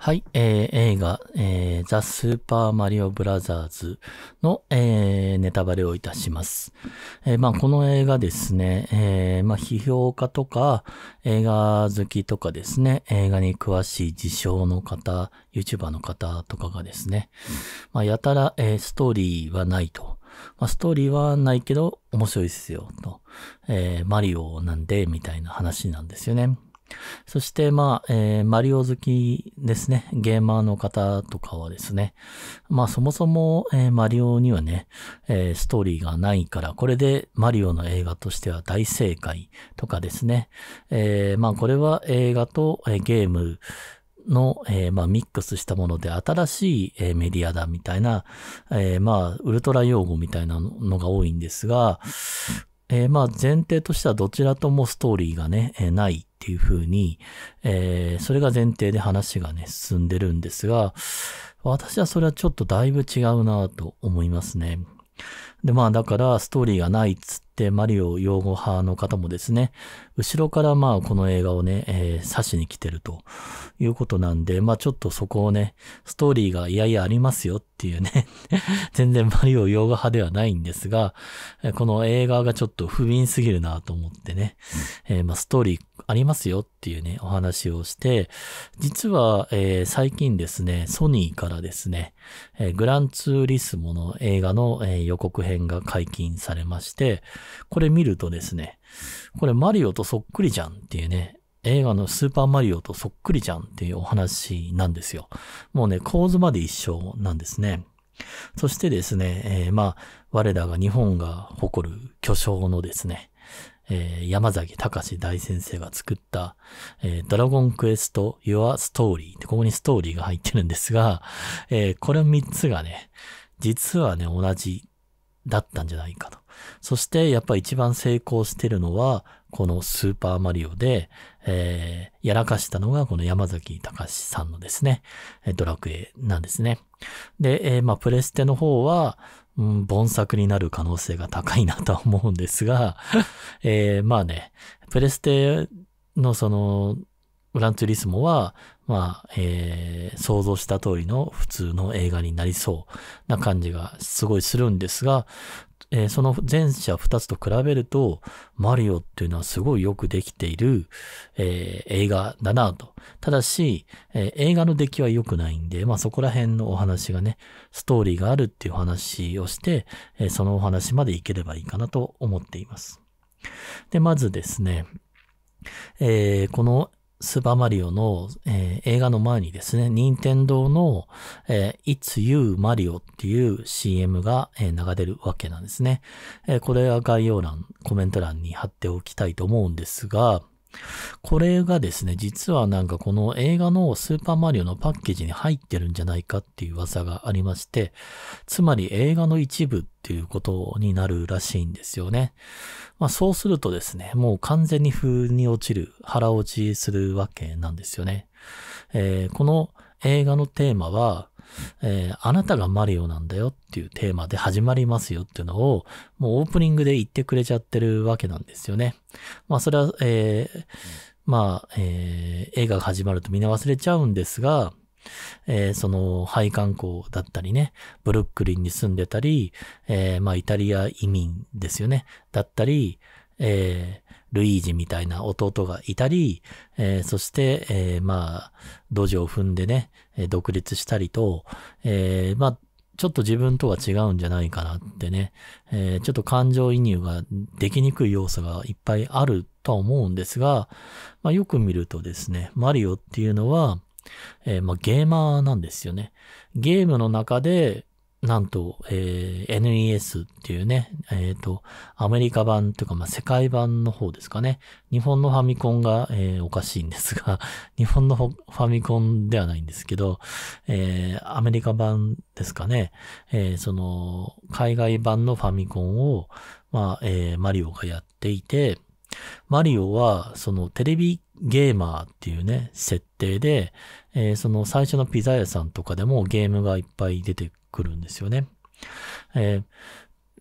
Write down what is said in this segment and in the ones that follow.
はい、えー、映画、えー、ザ・スーパーマリオブラザーズの、えー、ネタバレをいたします。えー、まあ、この映画ですね、えー、まあ、批評家とか、映画好きとかですね、映画に詳しい自称の方、YouTuber の方とかがですね、まあ、やたら、えー、ストーリーはないと。まあ、ストーリーはないけど面白いですよ、と。えー、マリオなんで、みたいな話なんですよね。そして、まあ、えー、マリオ好きですね。ゲーマーの方とかはですね。まあ、そもそも、えー、マリオにはね、えー、ストーリーがないから、これでマリオの映画としては大正解とかですね。えまあ、これは映画と、えゲーム、の、えー、まあ、ミックスしたもので新しい、えー、メディアだみたいな、えー、まあ、ウルトラ用語みたいなのが多いんですが、えまあ、前提としてはどちらともストーリーがね、えないていうふうに、えー、それが前提で話がね、進んでるんですが、私はそれはちょっとだいぶ違うなと思いますね。で、まあだから、ストーリーがないっつって、マリオ擁護派の方もですね、後ろからまあこの映画をね、えー、刺しに来てるということなんで、まあちょっとそこをね、ストーリーがいやいやありますよっていうね 全然マリオ洋画派ではないんですが、この映画がちょっと不憫すぎるなと思ってね、うん、えー、まあストーリーありますよっていうね、お話をして、実は、え最近ですね、ソニーからですね、えー、グランツーリスモの映画の、え予告編が解禁されまして、これ見るとですね、これマリオとそっくりじゃんっていうね、映画のスーパーマリオとそっくりじゃんっていうお話なんですよ。もうね、構図まで一緒なんですね。そしてですね、えー、まあ、我らが日本が誇る巨匠のですね、えー、山崎隆大先生が作った、えー、ドラゴンクエスト Your Story ここにストーリーが入ってるんですが、えー、これ3つがね、実はね、同じだったんじゃないかと。そしてやっぱ一番成功してるのは、このスーパーマリオで、えー、やらかしたのがこの山崎隆さんのですね、ドラクエなんですね。で、えー、まあ、プレステの方は、うん、盆作になる可能性が高いなとは思うんですが、えー、まあね、プレステのその、グランツーリスモは、まあ、えー、想像した通りの普通の映画になりそうな感じがすごいするんですが、えー、その前者2つと比べると、マリオっていうのはすごいよくできている、えー、映画だなと。ただし、えー、映画の出来は良くないんで、まあそこら辺のお話がね、ストーリーがあるっていう話をして、えそのお話までいければいいかなと思っています。で、まずですね、えー、このスーパーマリオの、えー、映画の前にですね、任天堂の、えー、It's You Mario っていう CM が、えー、流れるわけなんですね、えー、これは概要欄、コメント欄に貼っておきたいと思うんですが、これがですね、実はなんかこの映画のスーパーマリオのパッケージに入ってるんじゃないかっていう噂がありまして、つまり映画の一部っていうことになるらしいんですよね。まあそうするとですね、もう完全に風に落ちる、腹落ちするわけなんですよね。えー、この映画のテーマは、えー、あなたがマリオなんだよっていうテーマで始まりますよっていうのを、もうオープニングで言ってくれちゃってるわけなんですよね。まあそれは、えー、まあ、えー、映画が始まるとみんな忘れちゃうんですが、えー、その、廃刊校だったりね、ブルックリンに住んでたり、えー、まあ、イタリア移民ですよね、だったり、えー、ルイージみたいな弟がいたり、えー、そして、えー、まあ、土壌を踏んでね、独立したりと、えー、まあ、ちょっと自分とは違うんじゃないかなってね、えー、ちょっと感情移入ができにくい要素がいっぱいあるとは思うんですが、まあ、よく見るとですね、マリオっていうのは、えー、まあ、ゲーマーなんですよね。ゲームの中で、なんと、えー、NES っていうね、えっ、ー、と、アメリカ版というか、まあ、世界版の方ですかね。日本のファミコンが、えー、おかしいんですが、日本のファミコンではないんですけど、えー、アメリカ版ですかね。えー、その、海外版のファミコンを、まあ、えー、マリオがやっていて、マリオは、そのテレビゲーマーっていうね、設定で、えー、その最初のピザ屋さんとかでもゲームがいっぱい出てくるんですよね。えー、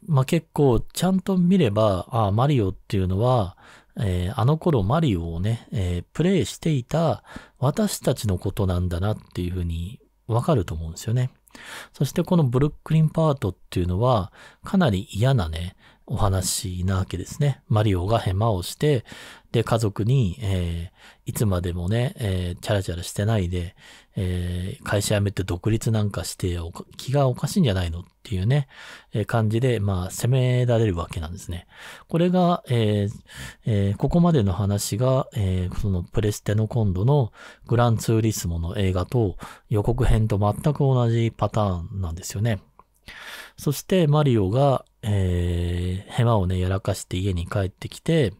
まあ、結構ちゃんと見れば、あマリオっていうのは、えー、あの頃マリオをね、えー、プレイしていた私たちのことなんだなっていうふうにわかると思うんですよね。そしてこのブルックリンパートっていうのは、かなり嫌なね、お話なわけですね。マリオがヘマをして、で、家族に、えー、いつまでもね、えー、チャラチャラしてないで、えー、会社辞めて独立なんかして気がおかしいんじゃないのっていうね、えー、感じで、まあ、責められるわけなんですね。これが、ええー、ここまでの話が、えそのプレステの今度のグランツーリスモの映画と予告編と全く同じパターンなんですよね。そして、マリオが、えー、ヘマをね、やらかして家に帰ってきて、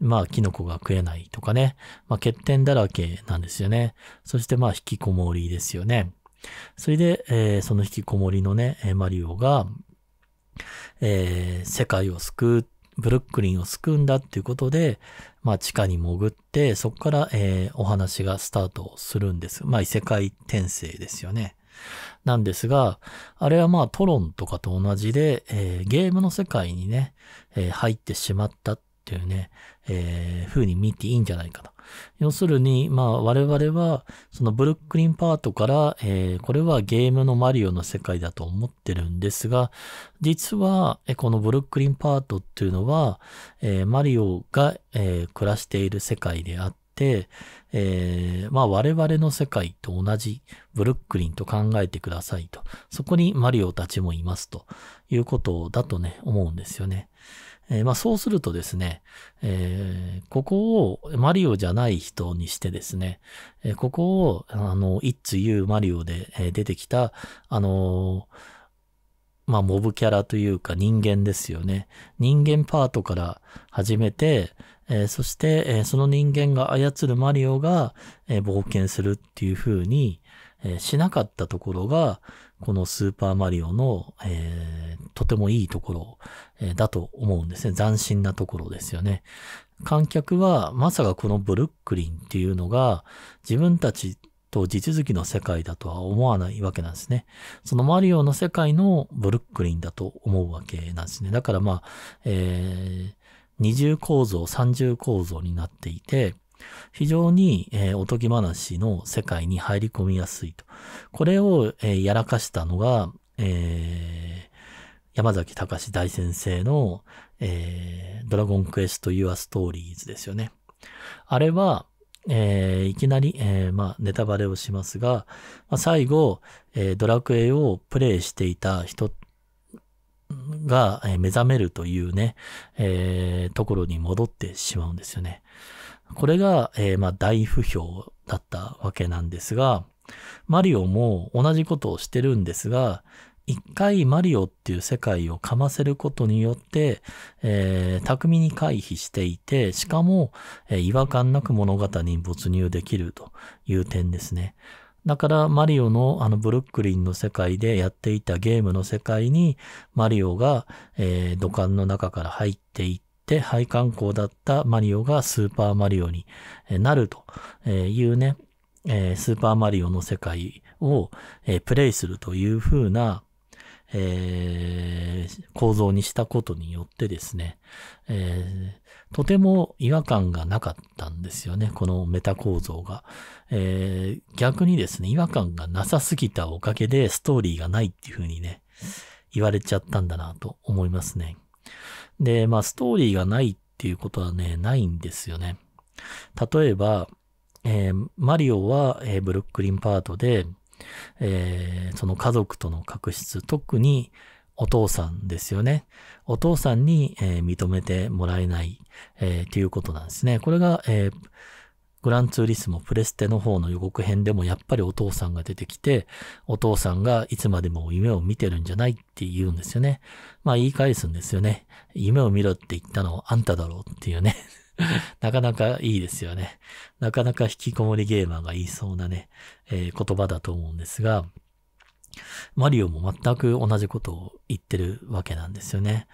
まあ、キノコが食えないとかね。まあ、欠点だらけなんですよね。そして、まあ、引きこもりですよね。それで、えー、その引きこもりのね、マリオが、えー、世界を救う、ブルックリンを救うんだっていうことで、まあ、地下に潜って、そこから、えー、お話がスタートするんです。まあ、異世界転生ですよね。なんですが、あれはまあトロンとかと同じで、えー、ゲームの世界にね、えー、入ってしまったっていうね、えー、風に見ていいんじゃないかと。要するに、まあ我々は、そのブルックリンパートから、えー、これはゲームのマリオの世界だと思ってるんですが、実は、このブルックリンパートっていうのは、えー、マリオが、えー、暮らしている世界であって、、えー、まあ我々の世界と同じブルックリンと考えてくださいと。そこにマリオたちもいますということだとね、思うんですよね。えー、まあそうするとですね、えー、ここをマリオじゃない人にしてですね、えー、ここを、あの、It's y o マリオで、えー、出てきた、あのまあ、モブキャラというか人間ですよね。人間パートから始めて、えー、そして、えー、その人間が操るマリオが、えー、冒険するっていう風に、えしなかったところが、このスーパーマリオの、えとてもいいところ、えだと思うんですね。斬新なところですよね。観客はまさかこのブルックリンっていうのが自分たちと地続きの世界だとは思わないわけなんですね。そのマリオの世界のブルックリンだと思うわけなんですね。だからまあ、えー、二重構造、三重構造になっていて、非常に、えー、おとぎ話の世界に入り込みやすいと。これを、えー、やらかしたのが、えー、山崎隆大先生の、えドラゴンクエストユア・ストーリーズですよね。あれは、えいきなり、えまあ、ネタバレをしますが、まあ、最後、えドラクエをプレイしていた人が目覚めるというね、えー、ところに戻ってしまうんですよね。これが、えー、まあ、大不評だったわけなんですが、マリオも同じことをしてるんですが、一回マリオっていう世界をかませることによって、えー、巧みに回避していて、しかも、えー、違和感なく物語に没入できるという点ですね。だからマリオのあのブルックリンの世界でやっていたゲームの世界にマリオが、えー、土管の中から入っていって、配管工だったマリオがスーパーマリオになるというね、えー、スーパーマリオの世界を、えー、プレイするというふうなえー、構造にしたことによってですね、えー、とても違和感がなかったんですよね、このメタ構造が。えー、逆にですね、違和感がなさすぎたおかげでストーリーがないっていうふうにね、言われちゃったんだなと思いますね。で、まあ、ストーリーがないっていうことはね、ないんですよね。例えば、えー、マリオは、えー、ブルックリンパートで、えー、その家族との確執、特にお父さんですよね。お父さんに、えー、認めてもらえない、えー、っていうことなんですね。これが、えー、グランツーリスモプレステの方の予告編でもやっぱりお父さんが出てきて、お父さんがいつまでも夢を見てるんじゃないって言うんですよね。まあ言い返すんですよね。夢を見ろって言ったのあんただろうっていうね。なかなかいいですよね。なかなか引きこもりゲーマーが言いそうなね、えー、言葉だと思うんですが、マリオも全く同じことを言ってるわけなんですよね。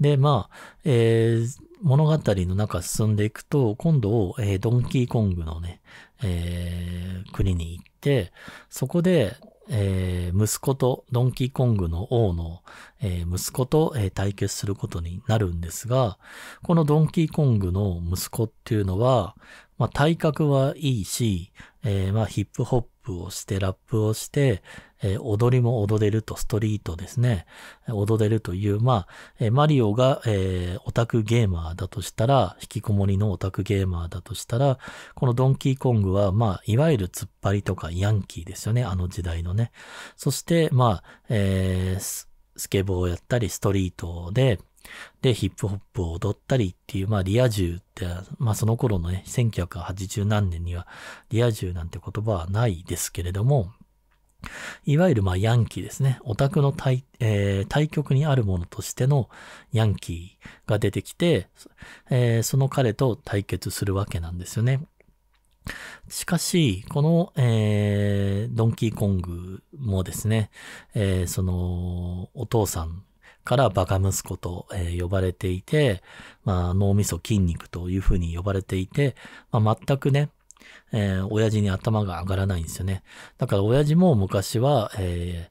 で、まあ、えー、物語の中進んでいくと、今度、えー、ドンキーコングのね、えー、国に行って、そこで、えー、息子とドンキーコングの王の、えー、息子と、えー、対決することになるんですが、このドンキーコングの息子っていうのは、まあ、体格はいいし、えまあ、ヒップホップをして、ラップをして、えー、踊りも踊れると、ストリートですね、踊れるという、まあ、マリオが、えー、オタクゲーマーだとしたら、引きこもりのオタクゲーマーだとしたら、このドンキーコングは、まあ、いわゆる突っ張りとかヤンキーですよね、あの時代のね。そして、まあ、えー、スケボーをやったり、ストリートで、で、ヒップホップを踊ったりっていう、まあ、リア充って、まあ、その頃のね、1980何年には、リア充なんて言葉はないですけれども、いわゆるまあヤンキーですね。オタクの対,、えー、対局にあるものとしてのヤンキーが出てきて、えー、その彼と対決するわけなんですよね。しかし、この、えー、ドンキーコングもですね、えー、その、お父さんからバカ息子と、えー、呼ばれていて、まあ、脳みそ筋肉というふうに呼ばれていて、まあ、全くね、えー、親父に頭が上がらないんですよね。だから親父も昔は、え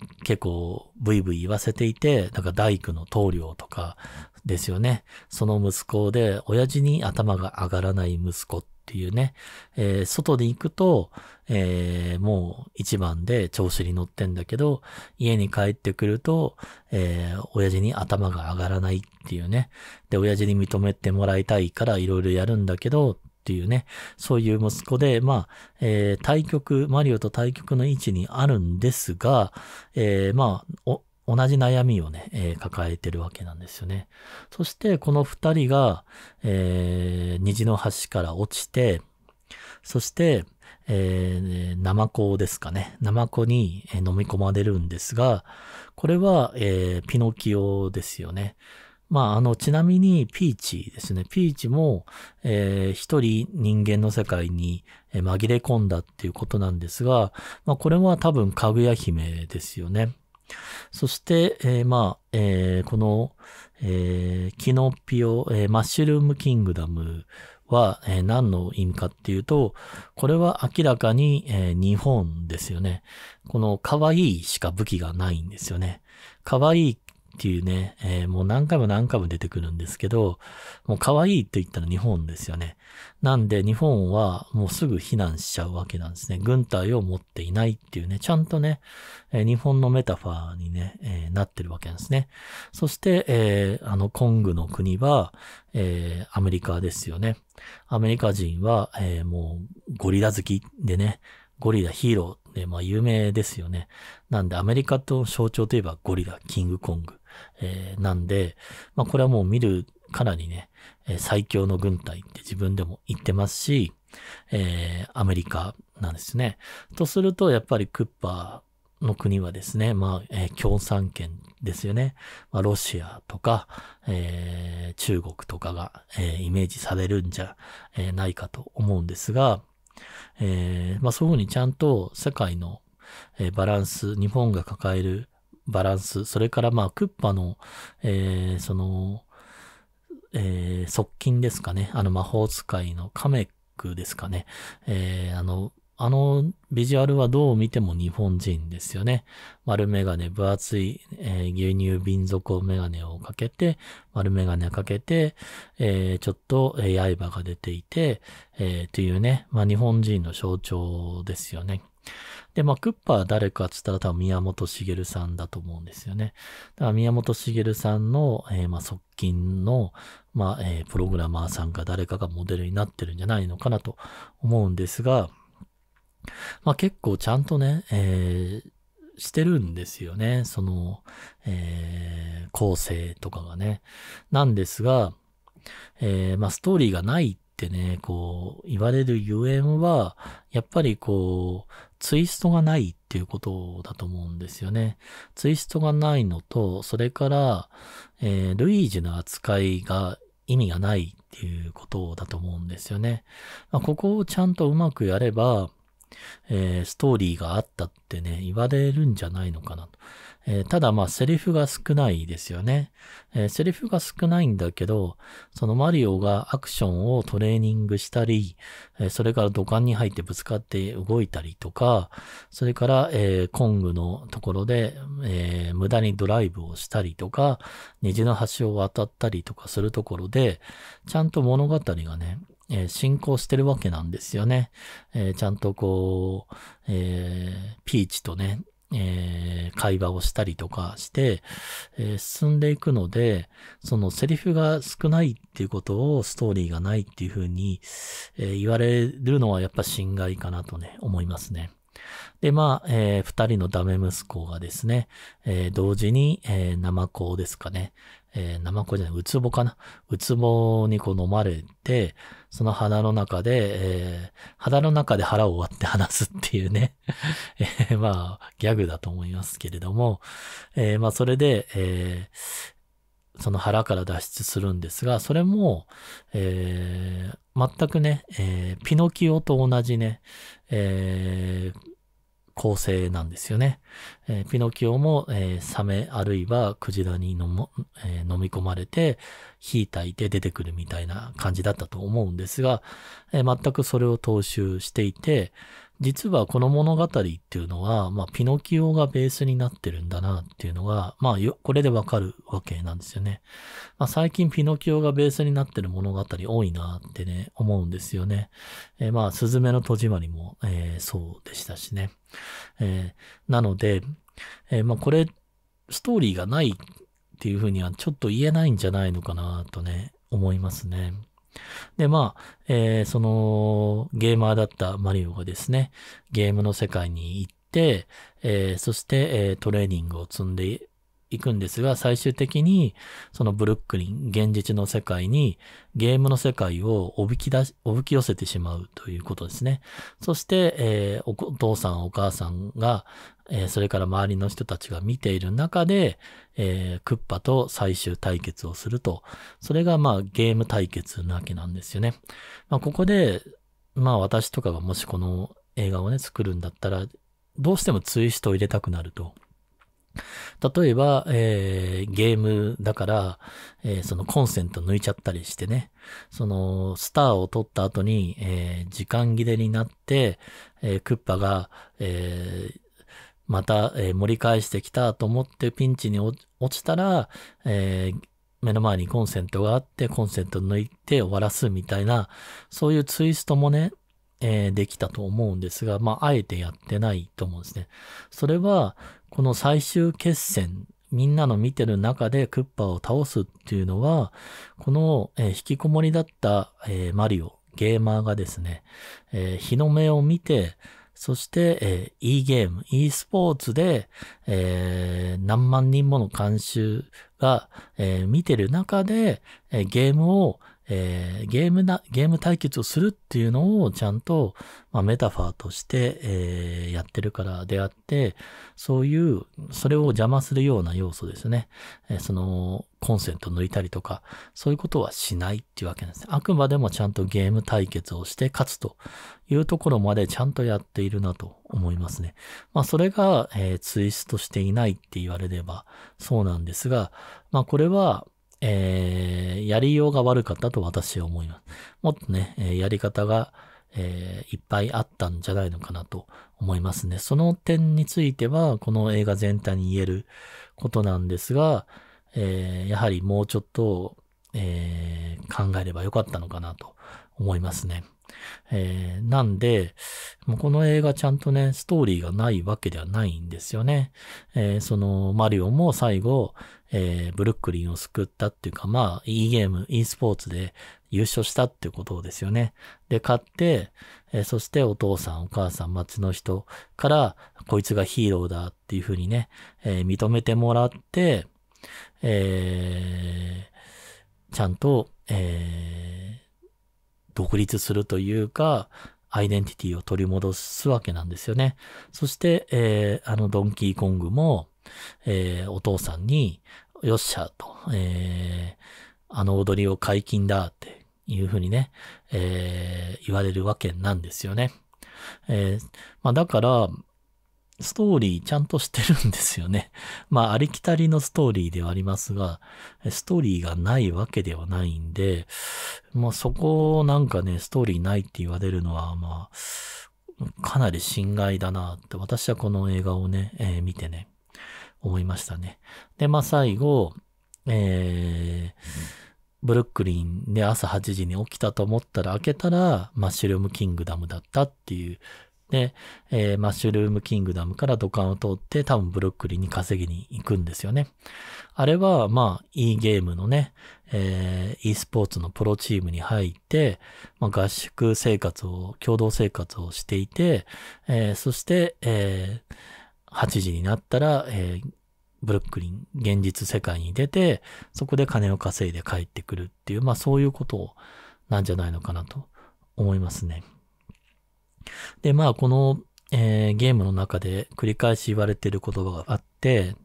ー、結構ブイブイ言わせていて、なんか大工の棟梁とかですよね。その息子で、親父に頭が上がらない息子っていうね、えー、外に行くと、えー、もう一番で調子に乗ってんだけど、家に帰ってくると、えー、親父に頭が上がらないっていうね。で、親父に認めてもらいたいからいろいろやるんだけど、っていうね、そういう息子で、まあ、えー、対局、マリオと対局の位置にあるんですが、えー、まあ、同じ悩みをね、えー、抱えてるわけなんですよね。そしてこの二人が、えー、虹の橋から落ちて、そして、えー、ナマコですかね。ナマコに飲み込まれるんですが、これは、えー、ピノキオですよね。まあ、あの、ちなみに、ピーチですね。ピーチも、えー、一人人間の世界に紛れ込んだっていうことなんですが、まあ、これは多分、かぐや姫ですよね。そして、えー、まあ、えー、この、えー、キノピオ、えー、マッシュルームキングダムは、えー、何の意味かっていうと、これは明らかに、えー、日本ですよね。この可愛いしか武器がないんですよね。可愛いっていうね、えー、もう何回も何回も出てくるんですけど、もう可愛いと言ったら日本ですよね。なんで日本はもうすぐ避難しちゃうわけなんですね。軍隊を持っていないっていうね、ちゃんとね、えー、日本のメタファーにね、えー、なってるわけなんですね。そして、えあの、コングの国は、えアメリカですよね。アメリカ人は、えもうゴリラ好きでね、ゴリラヒーローで、まあ有名ですよね。なんでアメリカと象徴といえばゴリラ、キングコング。えー、なんで、まあ、これはもう見るからにね、え最強の軍隊って自分でも言ってますし、えー、アメリカなんですね。とすると、やっぱりクッパの国はですね、まあ、えー、共産圏ですよね。まあ、ロシアとか、えー、中国とかが、えー、イメージされるんじゃ、えないかと思うんですが、えまあ、そういうふうにちゃんと世界の、えバランス、日本が抱える、バランス、それからまあクッパの、えー、その、えー、側近ですかね、あの魔法使いのカメックですかね、えー、あの、あのビジュアルはどう見ても日本人ですよね。丸メガネ、分厚い、えー、牛乳瓶底メガネをかけて、丸メガネかけて、えー、ちょっと、え刃が出ていて、えー、というね、まあ、日本人の象徴ですよね。で、まあ、クッパは誰かっつったら多分宮本茂さんだと思うんですよね。だから宮本茂さんの、えー、まあ、側近の、まあ、えー、プログラマーさんか誰かがモデルになってるんじゃないのかなと思うんですが、まあ、結構ちゃんとね、えー、してるんですよね。その、えー、構成とかがね。なんですが、えー、まあ、ストーリーがないってね、こう、言われるゆえんは、やっぱりこう、ツイストがないっていうことだと思うんですよね。ツイストがないのと、それから、えー、ルイージの扱いが意味がないっていうことだと思うんですよね。まあ、ここをちゃんとうまくやれば、えー、ストーリーがあったってね、言われるんじゃないのかなと。えー、ただまあセリフが少ないですよね、えー、セリフが少ないんだけど、そのマリオがアクションをトレーニングしたり、えー、それから土管に入ってぶつかって動いたりとか、それから、えコングのところで、え無駄にドライブをしたりとか、虹の橋を渡ったりとかするところで、ちゃんと物語がね、えー、進行してるわけなんですよね。えー、ちゃんとこう、えー、ピーチとね、え会話をしたりとかして、えー、進んでいくので、そのセリフが少ないっていうことをストーリーがないっていうふうに、えー、言われるのはやっぱ心外かなとね、思いますね。で、まあ、えー、二人のダメ息子がですね、えー、同時に、えー、ですかね、えー、ナマコじゃない、ウツボかな。ウツボにこう飲まれて、その鼻の中で、えー、の中で腹を割って話すっていうね、えー、まあ、ギャグだと思いますけれども、えー、まあ、それで、えー、その腹から脱出するんですが、それも、えー、全くね、えー、ピノキオと同じね、えー、構成なんですよね。えー、ピノキオも、えー、サメあるいはクジラにのも、えー、飲み込まれて、引いたいて出てくるみたいな感じだったと思うんですが、え全くそれを踏襲していて、実はこの物語っていうのは、まあ、ピノキオがベースになってるんだなっていうのが、まあ、これでわかるわけなんですよね。まあ、最近ピノキオがベースになってる物語多いなってね、思うんですよね。えー、まあ、スズメの戸締まりも、えー、そうでしたしね。えー、なので、えまあ、これ、ストーリーがないっていうふうにはちょっと言えないんじゃないのかなとね、思いますね。で、まあ、えー、その、ゲーマーだったマリオがですね、ゲームの世界に行って、えー、そして、えー、トレーニングを積んでいくんですが、最終的に、そのブルックリン、現実の世界に、ゲームの世界をおびき出し、おびき寄せてしまうということですね。そして、えー、お父さん、お母さんが、えー、それから周りの人たちが見ている中で、えー、クッパと最終対決をすると、それがまあゲーム対決なわけなんですよね。まあ、ここで、まあ私とかがもしこの映画をね、作るんだったら、どうしてもツイストを入れたくなると。例えば、えー、ゲームだから、えー、そのコンセント抜いちゃったりしてね、そのスターを取った後に、えー、時間切れになって、えクッパが、えー、また、えー、盛り返してきたと思ってピンチに落ちたら、えー、目の前にコンセントがあって、コンセント抜いて終わらすみたいな、そういうツイストもね、えー、できたと思うんですが、まあ、あえてやってないと思うんですね。それは、この最終決戦、みんなの見てる中でクッパを倒すっていうのは、この、えー、引きこもりだった、えー、マリオ、ゲーマーがですね、え日の目を見て、そして、えー、e ゲーム、e スポーツで、えー、何万人もの監修が、えー、見てる中で、えー、ゲームを、えー、ゲームな、ゲーム対決をするっていうのをちゃんと、まあ、メタファーとして、えー、やってるからであって、そういう、それを邪魔するような要素ですね。えー、その、コンセント抜いたりとか、そういうことはしないっていうわけなんですね。あくまでもちゃんとゲーム対決をして勝つというところまでちゃんとやっているなと思いますね。まあそれが、えー、ツイストしていないって言われればそうなんですが、まあこれは、えー、やりようが悪かったと私は思います。もっとね、えやり方が、えー、いっぱいあったんじゃないのかなと思いますね。その点については、この映画全体に言えることなんですが、えー、やはりもうちょっと、えー、考えればよかったのかなと思いますね。えー、なんで、この映画ちゃんとね、ストーリーがないわけではないんですよね。えー、その、マリオも最後、えー、ブルックリンを救ったっていうか、まあ、e ゲーム、e スポーツで優勝したってことですよね。で、勝って、えそしてお父さん、お母さん、町の人から、こいつがヒーローだっていうふうにね、え認めてもらって、えー、ちゃんと、えー、独立するというか、アイデンティティを取り戻すわけなんですよね。そして、えー、あのドンキーコングも、えー、お父さんに、よっしゃ、と、えー、あの踊りを解禁だっていうふうにね、えー、言われるわけなんですよね。えー、まあだから、ストーリーちゃんとしてるんですよね。まあ、ありきたりのストーリーではありますが、ストーリーがないわけではないんで、まあそこをなんかね、ストーリーないって言われるのは、まあ、かなり心外だなって、私はこの映画をね、えー、見てね、思いましたね。で、まあ最後、えー、ブルックリンで朝8時に起きたと思ったら開けたら、マッシュルームキングダムだったっていうで、えー、マッシュルームキングダムから土管を通って多分ブロックリンに稼ぎに行くんですよね。あれは、まあ、e ゲームのね、えー、e スポーツのプロチームに入って、まあ、合宿生活を、共同生活をしていて、えー、そして、えー、8時になったら、えー、ブルックリン、現実世界に出て、そこで金を稼いで帰ってくるっていう、まあそういうことなんじゃないのかなと思いますね。で、まあ、この、えー、ゲームの中で繰り返し言われてる言葉があって、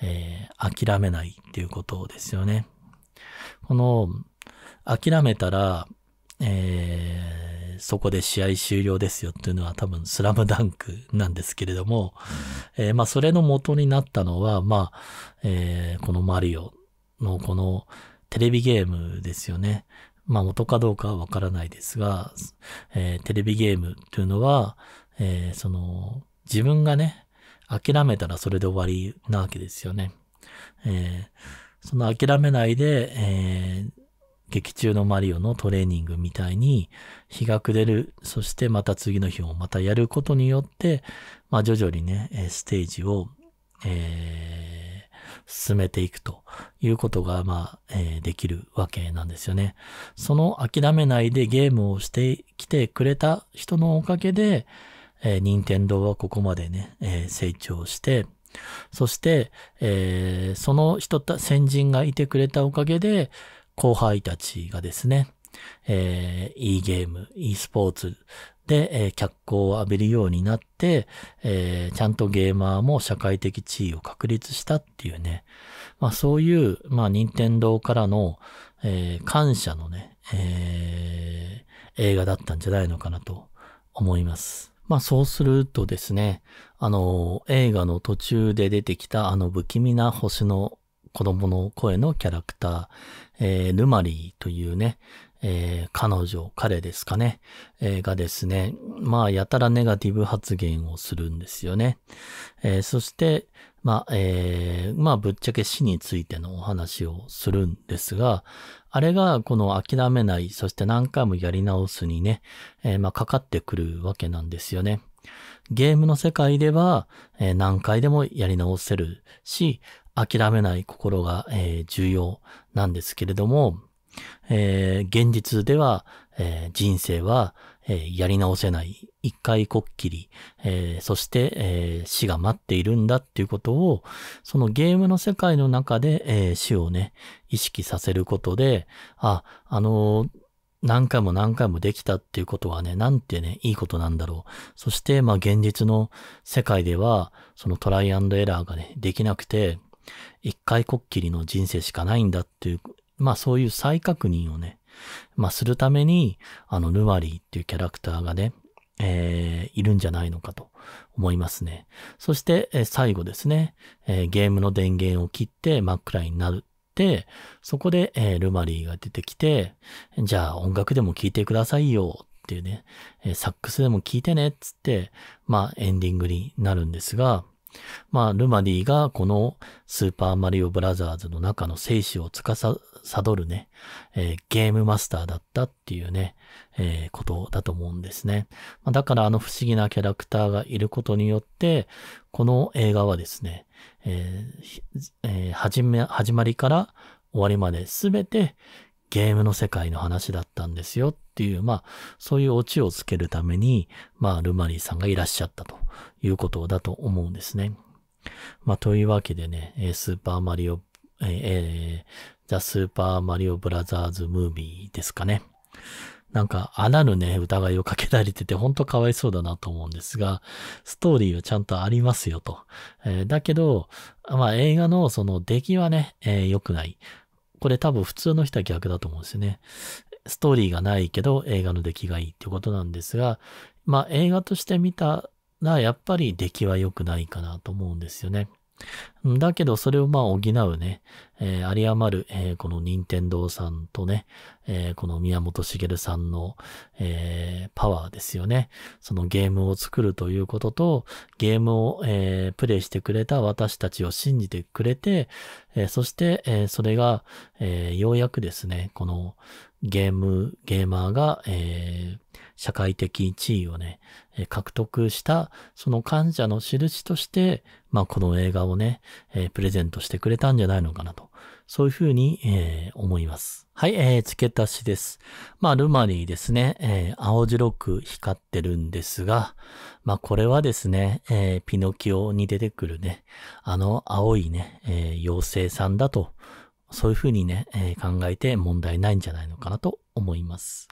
えー、諦めないっていうことですよね。この、諦めたら、えー、そこで試合終了ですよっていうのは多分スラムダンクなんですけれども、えー、まあそれの元になったのは、まあ、えー、このマリオのこのテレビゲームですよね。まあ元かどうかはわからないですが、えー、テレビゲームというのは、えー、その、自分がね、諦めたらそれで終わりなわけですよね。えー、その諦めないで、え劇中のマリオのトレーニングみたいに、日が暮れる、そしてまた次の日をまたやることによって、まあ徐々にね、ステージを、えー、進めていくということが、まあ、えー、できるわけなんですよね。その諦めないでゲームをしてきてくれた人のおかげで、えー、任天堂はここまでね、えー、成長して、そして、えー、その人た、先人がいてくれたおかげで、後輩たちがですね、えー、いいゲーム、e スポーツで、えー、脚光を浴びるようになって、えー、ちゃんとゲーマーも社会的地位を確立したっていうね、まあそういう、まあ任天堂からの、えー、感謝のね、えー、映画だったんじゃないのかなと思います。まあそうするとですね、あの、映画の途中で出てきたあの不気味な星の子供の声のキャラクター、えー、ルマリーというね、えー、彼女、彼ですかね、えー、がですね、まあ、やたらネガティブ発言をするんですよね。えー、そして、まあ、えまあ、ぶっちゃけ死についてのお話をするんですが、あれがこの諦めない、そして何回もやり直すにね、えまあ、かかってくるわけなんですよね。ゲームの世界では、え何回でもやり直せるし、諦めない心が、え重要なんですけれども、えー、現実では、えー、人生は、えー、やり直せない、一回こっきり、えそして、え死が待っているんだっていうことを、そのゲームの世界の中で、え死をね、意識させることで、あ、あの何回も何回もできたっていうことはね、なんてね、いいことなんだろう。そして、まあ現実の世界では、そのトライアンドエラーがね、できなくて、一回こっきりの人生しかないんだっていうまあそういう再確認をね、まあするために、あの、ヌワリーっていうキャラクターがね、えー、いるんじゃないのかと思いますね。そして、えー、最後ですね、えー、ゲームの電源を切って真っ暗になるで、そこで、えー、ルマリーが出てきて、じゃあ音楽でも聴いてくださいよっていうね、えー、サックスでも聴いてねっつって、まあエンディングになるんですが、まあルマリーがこのスーパーマリオブラザーズの中の生死を悟るね、えー、ゲームマスターだったっていうね、えー、ことだと思うんですね。まあ、だからあの不思議なキャラクターがいることによって、この映画はですね、えーえー、始め、始まりから終わりまで全てゲームの世界の話だったんですよっていう、まあ、そういうオチをつけるために、まあ、ルマリーさんがいらっしゃったということだと思うんですね。まあ、というわけでね、スーパーマリオ、えー、ザ・スーパーマリオブラザーズ・ムービーですかね。なんか、穴のぬね、疑いをかけられてて、ほんとかわいそうだなと思うんですが、ストーリーはちゃんとありますよと。えー、だけど、まあ映画のその出来はね、良、えー、くない。これ多分普通の人は逆だと思うんですよね。ストーリーがないけど映画の出来がいいってことなんですが、まあ映画として見たらやっぱり出来は良くないかなと思うんですよね。だけど、それをまあ補うね、えー、あり余る、えー、この任天堂さんとね、えー、この宮本茂さんの、えー、パワーですよね。そのゲームを作るということと、ゲームを、えー、プレイしてくれた私たちを信じてくれて、えー、そして、えー、それが、えー、ようやくですね、このゲーム、ゲーマーが、えー、社会的地位をね、獲得した、その感謝の印として、まあ、この映画をね、えプレゼントしてくれたんじゃないのかなと。そういうふうに、えー、思います。はい、えー、付け足しです。まあ、ルマリーですね、えー、青白く光ってるんですが、まあ、これはですね、えー、ピノキオに出てくるね、あの青いね、え妖精さんだと、そういうふうにね、え考えて問題ないんじゃないのかなと思います。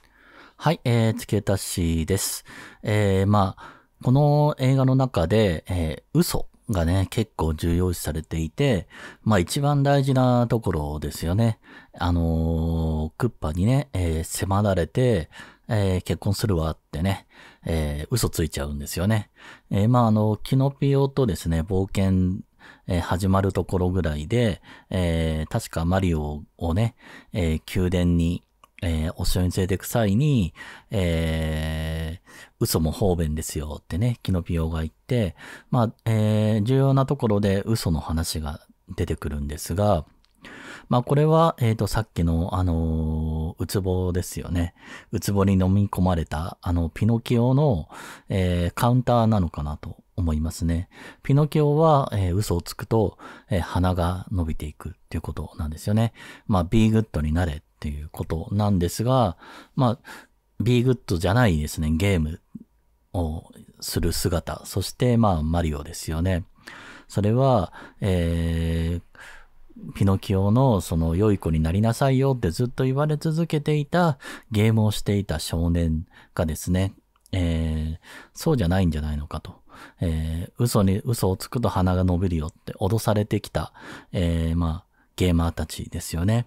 はい、えー、つけたしです。えー、まあ、この映画の中で、えー、嘘がね、結構重要視されていて、まあ一番大事なところですよね。あのー、クッパにね、えー、迫られて、えー、結婚するわってね、えー、嘘ついちゃうんですよね。えー、まああの、キノピオとですね、冒険、えー、始まるところぐらいで、えー、確かマリオをね、えー、宮殿にえー、お城に連れて行く際に、えー、嘘も方便ですよってね、キノピオが言って、まあ、えー、重要なところで嘘の話が出てくるんですが、まあ、これは、えっ、ー、と、さっきの、あのー、うつぼですよね。うつぼに飲み込まれた、あの、ピノキオの、えー、カウンターなのかなと思いますね。ピノキオは、えー、嘘をつくと、えー、鼻が伸びていくっていうことなんですよね。まあ、ビーグッドになれっっていうことなんですが、まあ、ビーグッドじゃないですね、ゲームをする姿。そして、まあ、マリオですよね。それは、えー、ピノキオのその良い子になりなさいよってずっと言われ続けていたゲームをしていた少年がですね、えー、そうじゃないんじゃないのかと。えー、嘘に、嘘をつくと鼻が伸びるよって脅されてきた、えー、まあ、ゲーマーたちですよね。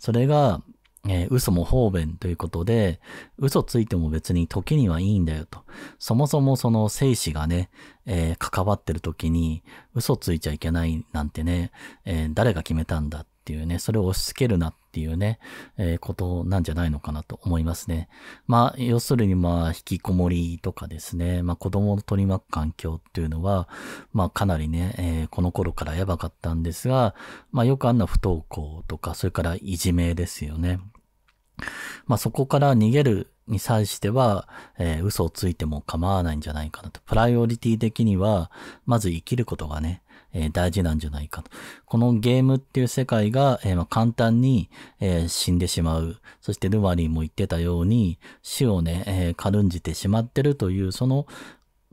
それが、えー、嘘も方便ということで、嘘ついても別に時にはいいんだよと。そもそもその生死がね、えー、関わってる時に嘘ついちゃいけないなんてね、えー、誰が決めたんだ。っていうね、それを押し付けるなっていうね、えー、ことなんじゃないのかなと思いますね。まあ、要するにまあ、引きこもりとかですね、まあ、子供を取り巻く環境っていうのは、まあ、かなりね、えー、この頃からやばかったんですが、まあ、よくあんな不登校とか、それからいじめですよね。まあ、そこから逃げるに際しては、えー、嘘をついても構わないんじゃないかなと。プライオリティ的には、まず生きることがね、えー、大事なんじゃないかと。このゲームっていう世界が、えー、まあ、簡単に、えー、死んでしまう。そしてルワリーも言ってたように死をね、え軽んじてしまってるというその、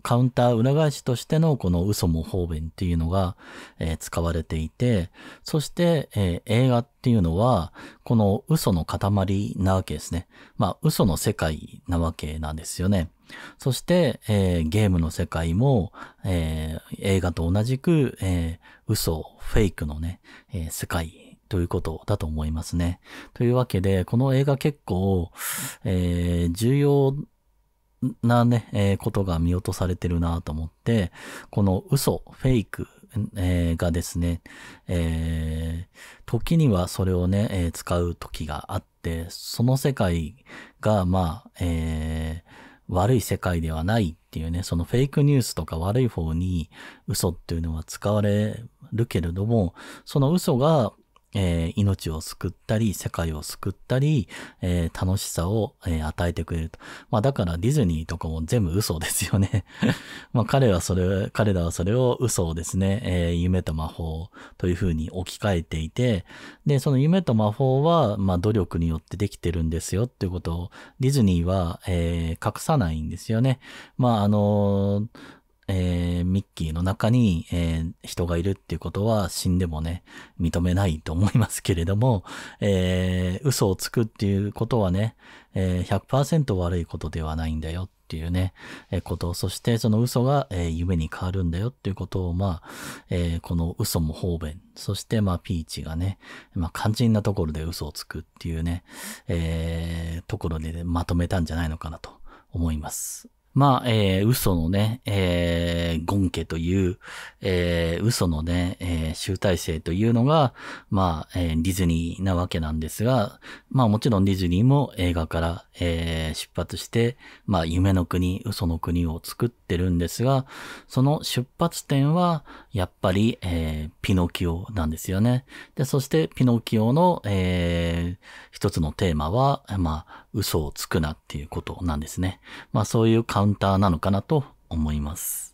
カウンター裏返しとしてのこの嘘も方便っていうのが、えー、使われていて、そして、えー、映画っていうのは、この嘘の塊なわけですね。まあ、嘘の世界なわけなんですよね。そして、えー、ゲームの世界も、えー、映画と同じく、えー、嘘、フェイクのね、え世界ということだと思いますね。というわけで、この映画結構、え重要なね、えー、ことが見落とされてるなと思って、この嘘、フェイク、えー、がですね、えー、時にはそれをね、え使う時があって、その世界が、まあ、え悪い世界ではないっていうね、そのフェイクニュースとか悪い方に嘘っていうのは使われるけれども、その嘘がえー、命を救ったり、世界を救ったり、えー、楽しさを、えー、与えてくれると。まあだからディズニーとかも全部嘘ですよね まあ彼はそれ、彼らはそれを嘘をですね、え夢と魔法というふうに置き換えていて、で、その夢と魔法は、まあ努力によってできてるんですよっていうことをディズニーは、え隠さないんですよね。まああのーえー、ミッキーの中に、えー、人がいるっていうことは死んでもね、認めないと思いますけれども、えー、嘘をつくっていうことはね、え100%悪いことではないんだよっていうね、えこと、そしてその嘘が、え夢に変わるんだよっていうことを、まあ、えこの嘘も方便、そしてまあピーチがね、まあ肝心なところで嘘をつくっていうね、えところで、まとめたんじゃないのかなと思います。まあ、えー、嘘のね、えー、ゴンという、えー、嘘のね、えー、集大成というのが、まあ、えー、ディズニーなわけなんですが、まあもちろんディズニーも映画から、えー、出発して、まあ夢の国、嘘の国を作ってるんですが、その出発点は、やっぱり、えー、ピノキオなんですよね。で、そしてピノキオの、えー、一つのテーマは、まあ、嘘をつくなっていうことなんですね。まあ、そういうカウンターなのかなと思います。